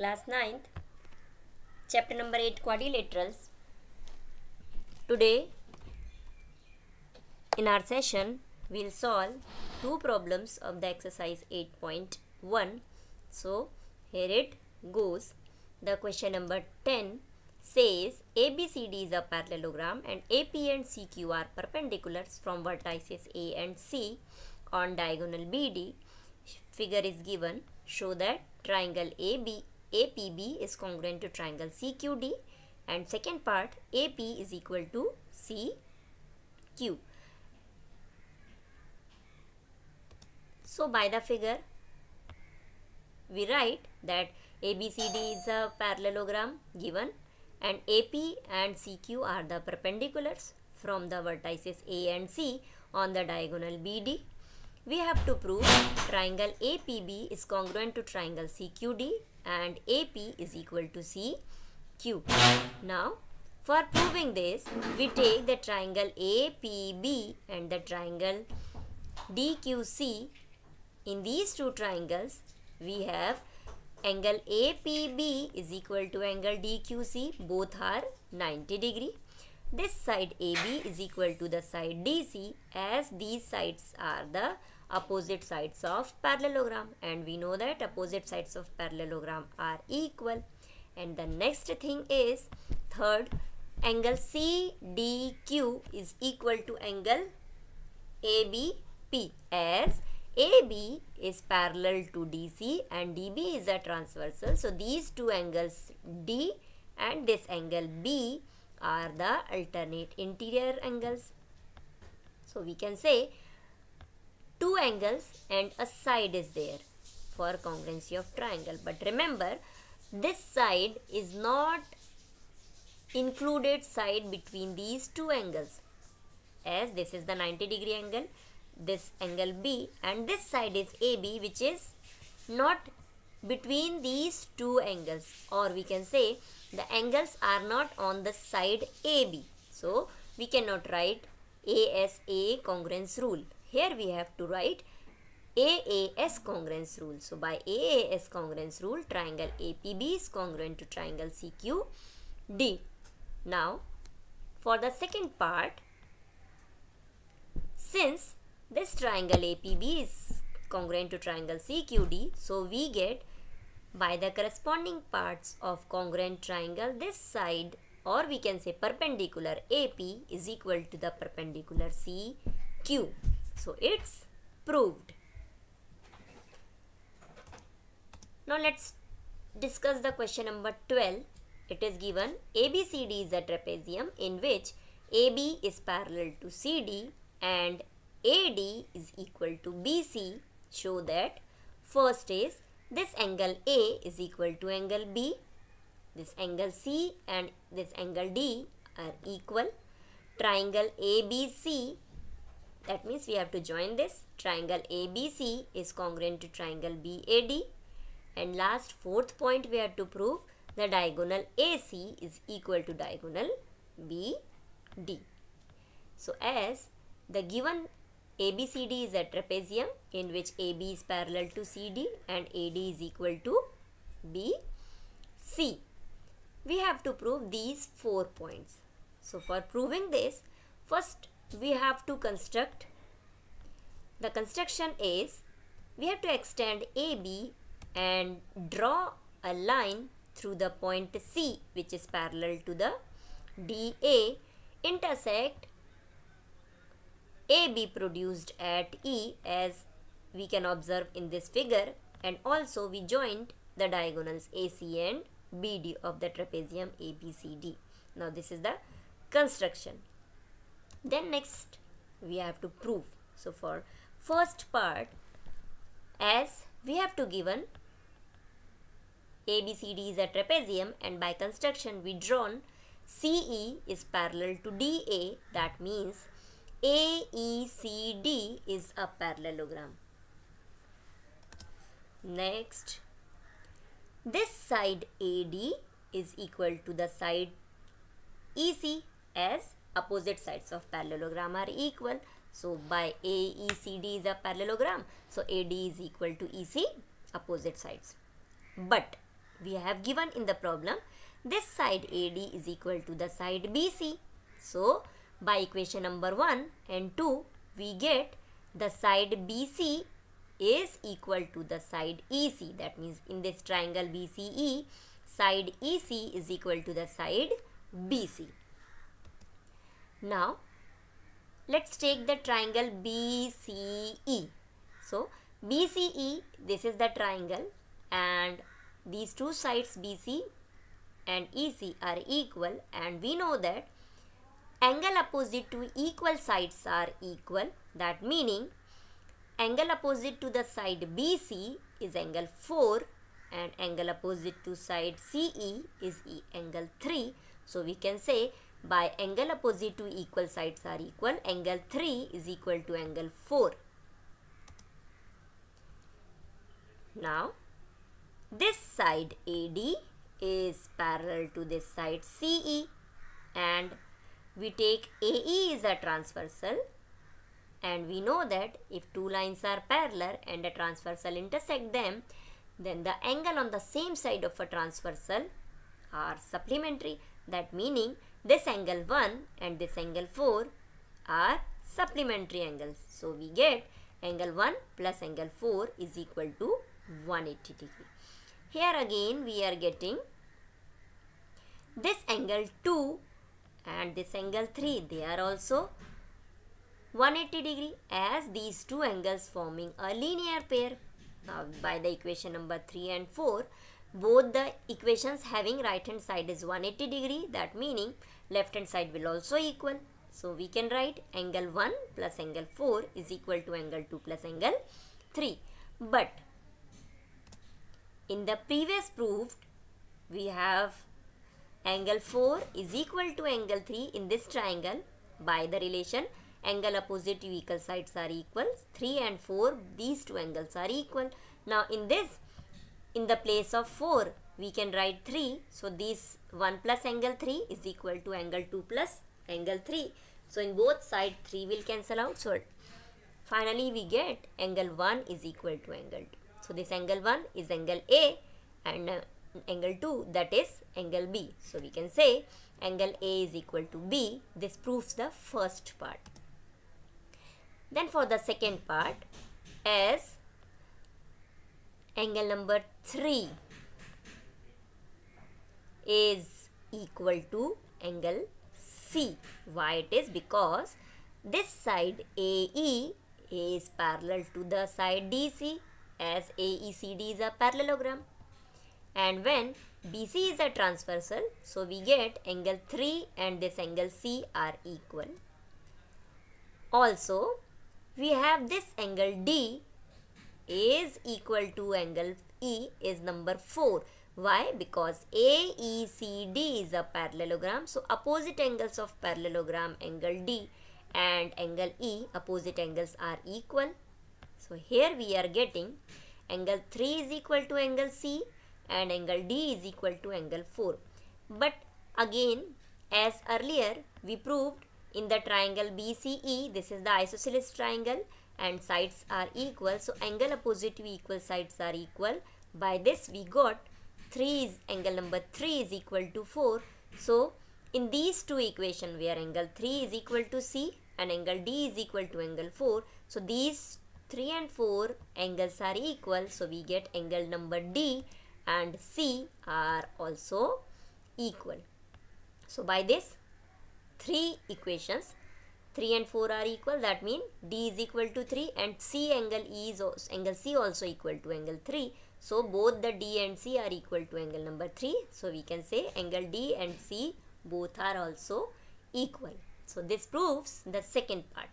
class 9th chapter number 8 quadrilaterals today in our session we'll solve two problems of the exercise 8.1 so here it goes the question number 10 says ABCD is a parallelogram and AP and CQ are perpendiculars from vertices A and C on diagonal BD figure is given show that triangle AB APB is congruent to triangle CQD and second part AP is equal to CQ. So by the figure we write that ABCD is a parallelogram given and AP and CQ are the perpendiculars from the vertices A and C on the diagonal BD. We have to prove triangle APB is congruent to triangle CQD and AP is equal to CQ. Now, for proving this, we take the triangle APB and the triangle DQC. In these two triangles, we have angle APB is equal to angle DQC. Both are 90 degree. This side AB is equal to the side DC as these sides are the opposite sides of parallelogram and we know that opposite sides of parallelogram are equal and the next thing is third angle CDQ is equal to angle ABP as AB is parallel to DC and DB is a transversal. So these two angles D and this angle B are the alternate interior angles. So we can say two angles and a side is there for congruency of triangle but remember this side is not included side between these two angles as this is the 90 degree angle this angle B and this side is AB which is not between these two angles or we can say the angles are not on the side AB. So we cannot write ASA congruence rule here we have to write AAS congruence rule. So by AAS congruence rule, triangle APB is congruent to triangle CQD. Now, for the second part, since this triangle APB is congruent to triangle CQD, so we get by the corresponding parts of congruent triangle this side or we can say perpendicular AP is equal to the perpendicular CQ. So it's proved. Now let's discuss the question number 12. It is given ABCD is a trapezium in which AB is parallel to CD and AD is equal to BC. Show that first is this angle A is equal to angle B. This angle C and this angle D are equal. Triangle ABC that means we have to join this. Triangle ABC is congruent to triangle BAD. And last fourth point we have to prove the diagonal AC is equal to diagonal BD. So as the given ABCD is a trapezium in which AB is parallel to CD and AD is equal to BC. We have to prove these four points. So for proving this, first we have to construct. The construction is we have to extend AB and draw a line through the point C which is parallel to the DA intersect AB produced at E as we can observe in this figure and also we joined the diagonals AC and BD of the trapezium ABCD. Now this is the construction then next we have to prove so for first part as we have to given ABCD is a trapezium and by construction we drawn CE is parallel to DA that means AECD is a parallelogram. Next, this side AD is equal to the side EC as opposite sides of parallelogram are equal. So by AECD is a parallelogram. So AD is equal to EC opposite sides. But we have given in the problem this side AD is equal to the side BC. So by equation number 1 and 2 we get the side BC is equal to the side EC. That means in this triangle BCE side EC is equal to the side BC. Now, let's take the triangle BCE. So, BCE, this is the triangle and these two sides BC and EC are equal and we know that angle opposite to equal sides are equal that meaning angle opposite to the side BC is angle 4 and angle opposite to side CE is e angle 3 so we can say by angle opposite to equal sides are equal. Angle 3 is equal to angle 4. Now, this side AD is parallel to this side CE and we take AE is a transversal and we know that if two lines are parallel and a transversal intersect them then the angle on the same side of a transversal are supplementary that meaning this angle 1 and this angle 4 are supplementary angles. So we get angle 1 plus angle 4 is equal to 180 degree. Here again we are getting this angle 2 and this angle 3 they are also 180 degree as these two angles forming a linear pair. Now by the equation number 3 and 4 both the equations having right hand side is 180 degree that meaning left hand side will also equal. So we can write angle 1 plus angle 4 is equal to angle 2 plus angle 3. But in the previous proof, we have angle 4 is equal to angle 3 in this triangle by the relation angle opposite to equal sides are equal 3 and 4 these two angles are equal now in this in the place of 4 we can write 3. So, this 1 plus angle 3 is equal to angle 2 plus angle 3. So, in both side 3 will cancel out. So, finally we get angle 1 is equal to angle 2. So, this angle 1 is angle A and uh, angle 2 that is angle B. So, we can say angle A is equal to B. This proves the first part. Then for the second part as angle number 3 is equal to angle C. Why it is? Because this side AE is parallel to the side DC as AECD is a parallelogram. And when BC is a transversal, so we get angle 3 and this angle C are equal. Also, we have this angle D is equal to angle E is number 4. Why? Because AECD is a parallelogram. So opposite angles of parallelogram angle D and angle E, opposite angles are equal. So here we are getting angle 3 is equal to angle C and angle D is equal to angle 4. But again as earlier we proved in the triangle BCE this is the isosceles triangle and sides are equal. So angle opposite to equal sides are equal. By this we got 3 is angle number 3 is equal to 4. So in these two equation where angle 3 is equal to C and angle D is equal to angle 4. So these 3 and 4 angles are equal. So we get angle number D and C are also equal. So by this three equations 3 and 4 are equal that means D is equal to 3 and C angle E is also, angle C also equal to angle 3. So both the D and C are equal to angle number 3. So we can say angle D and C both are also equal. So this proves the second part.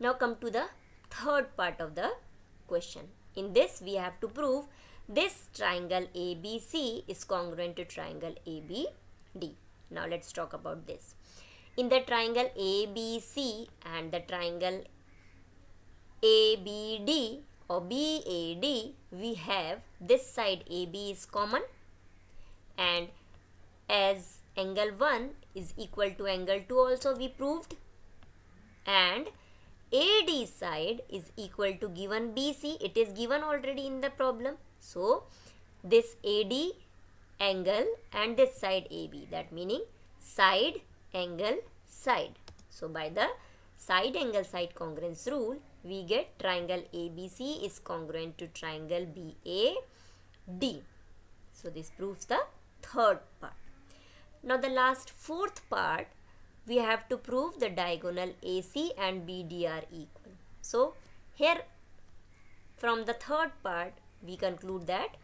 Now come to the third part of the question. In this we have to prove this triangle ABC is congruent to triangle ABD. Now let's talk about this. In the triangle ABC and the triangle ABD, or BAD we have this side AB is common and as angle 1 is equal to angle 2 also we proved and AD side is equal to given BC it is given already in the problem so this AD angle and this side AB that meaning side angle side so by the side angle side congruence rule we get triangle ABC is congruent to triangle BAD. So this proves the third part. Now the last fourth part we have to prove the diagonal AC and BD are equal. So here from the third part we conclude that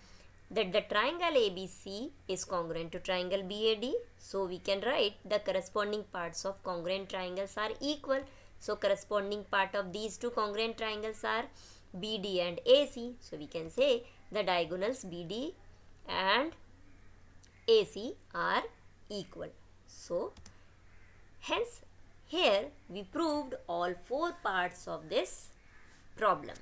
that the triangle ABC is congruent to triangle BAD. So we can write the corresponding parts of congruent triangles are equal. So corresponding part of these two congruent triangles are BD and AC. So we can say the diagonals BD and AC are equal. So hence here we proved all four parts of this problem.